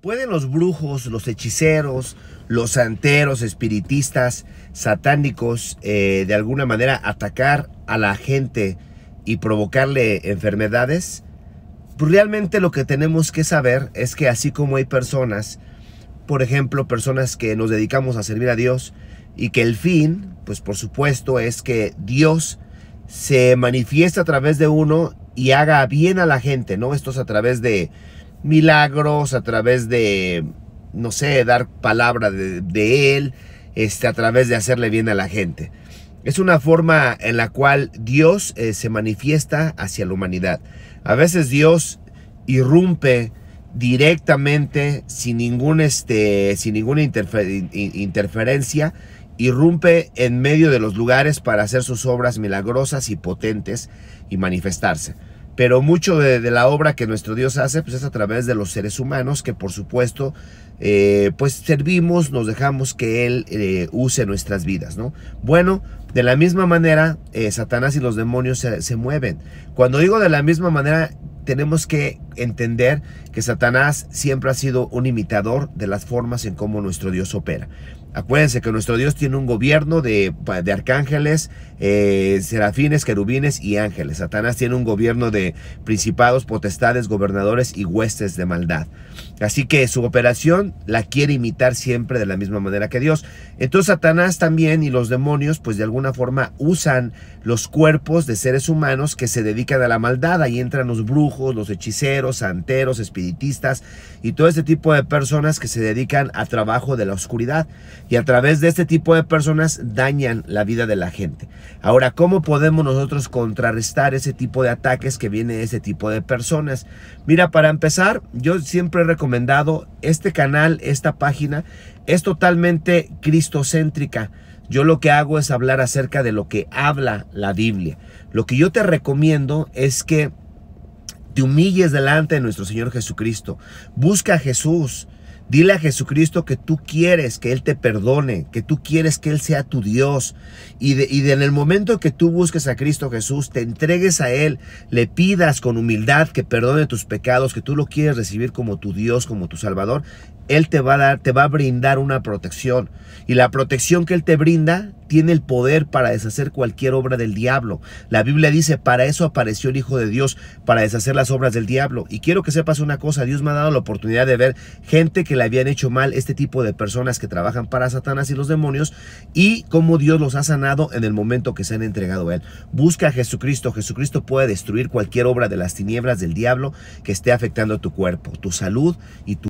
¿Pueden los brujos, los hechiceros, los santeros, espiritistas, satánicos, eh, de alguna manera atacar a la gente y provocarle enfermedades? Pues realmente lo que tenemos que saber es que así como hay personas, por ejemplo, personas que nos dedicamos a servir a Dios y que el fin, pues por supuesto, es que Dios se manifiesta a través de uno y haga bien a la gente, ¿no? Esto es a través de milagros, a través de, no sé, dar palabra de, Él, este, a través de hacerle bien a la gente. Es una forma en la cual Dios eh, se manifiesta hacia la humanidad. A veces Dios irrumpe directamente, sin, ningún, este, sin ninguna interferencia, irrumpe en medio de los lugares para hacer sus obras milagrosas y potentes y manifestarse pero mucho de, la obra que nuestro Dios hace pues es a través de los seres humanos que por supuesto eh, pues servimos, nos dejamos que Él eh, use nuestras vidas, ¿no? Bueno, de la misma manera eh, Satanás y los demonios se, se mueven. Cuando digo de la misma manera, tenemos que entender que Satanás siempre ha sido un imitador de las formas en cómo nuestro Dios opera. Acuérdense que nuestro Dios tiene un gobierno de, arcángeles, eh, serafines, querubines y ángeles. Satanás tiene un gobierno de principados, potestades, gobernadores y huestes de maldad. Así que su operación la quiere imitar siempre de la misma manera que Dios. Entonces Satanás también y los demonios pues de alguna forma usan los cuerpos de seres humanos que se dedican a la maldad. Ahí entran los brujos, los hechiceros, santeros, espiritistas y todo ese tipo de personas que se dedican a trabajo de la oscuridad y a través de este tipo de personas dañan la vida de la gente. Ahora, ¿cómo podemos nosotros contrarrestar ese tipo de ataques que viene de ese tipo de personas? Mira, para empezar, yo siempre he recomendado este canal, esta página, es totalmente cristocéntrica. Yo lo que hago es hablar acerca de lo que habla la Biblia. Lo que yo te recomiendo es que te humilles delante de nuestro Señor Jesucristo. Busca a Jesús. Dile a Jesucristo que tú quieres que Él te perdone, que tú quieres que Él sea tu Dios. Y, en el momento que tú busques a Cristo Jesús, te entregues a Él, le pidas con humildad que perdone tus pecados, que tú lo quieres recibir como tu Dios, como tu Salvador, Él te va a dar, te va a brindar una protección. Y la protección que Él te brinda tiene el poder para deshacer cualquier obra del diablo. La Biblia dice, para eso apareció el Hijo de Dios, para deshacer las obras del diablo. Y quiero que sepas una cosa, Dios me ha dado la oportunidad de ver gente que le habían hecho mal, este tipo de personas que trabajan para Satanás y los demonios, y cómo Dios los ha sanado en el momento que se han entregado a Él. Busca a Jesucristo, Jesucristo puede destruir cualquier obra de las tinieblas del diablo que esté afectando tu cuerpo, tu salud y tu